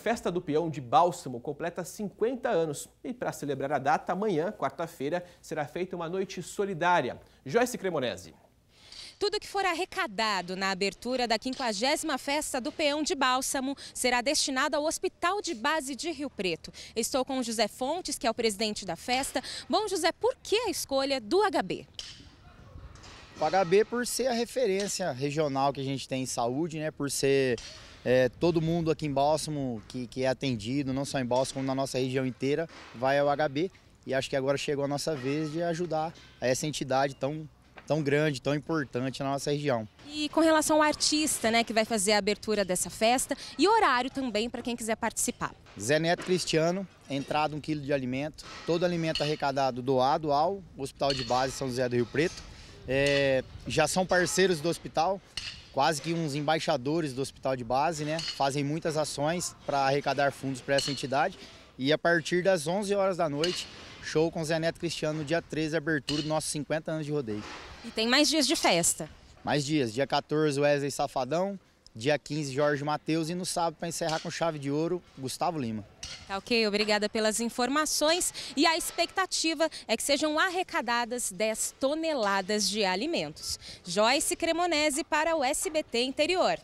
Festa do Peão de Bálsamo completa 50 anos e para celebrar a data, amanhã, quarta-feira, será feita uma noite solidária. Joyce Cremonese. Tudo que for arrecadado na abertura da 50 Festa do Peão de Bálsamo será destinado ao Hospital de Base de Rio Preto. Estou com o José Fontes, que é o presidente da festa. Bom, José, por que a escolha do HB? Hb por ser a referência regional que a gente tem em saúde, né? Por ser é, todo mundo aqui em Bálsamo que, que é atendido, não só em Bálsamo, como na nossa região inteira, vai ao HB. E acho que agora chegou a nossa vez de ajudar a essa entidade tão tão grande, tão importante na nossa região. E com relação ao artista, né, que vai fazer a abertura dessa festa e horário também para quem quiser participar. Zé Neto Cristiano, entrada um quilo de alimento, todo alimento arrecadado doado ao Hospital de Base São José do Rio Preto é, já são parceiros do hospital, quase que uns embaixadores do hospital de base, né? Fazem muitas ações para arrecadar fundos para essa entidade. E a partir das 11 horas da noite, show com Zé Neto Cristiano no dia 13, abertura do nosso 50 anos de rodeio. E tem mais dias de festa. Mais dias. Dia 14, Wesley Safadão. Dia 15, Jorge Matheus. E no sábado, para encerrar com chave de ouro, Gustavo Lima. Tá ok, obrigada pelas informações. E a expectativa é que sejam arrecadadas 10 toneladas de alimentos. Joyce Cremonese para o SBT Interior.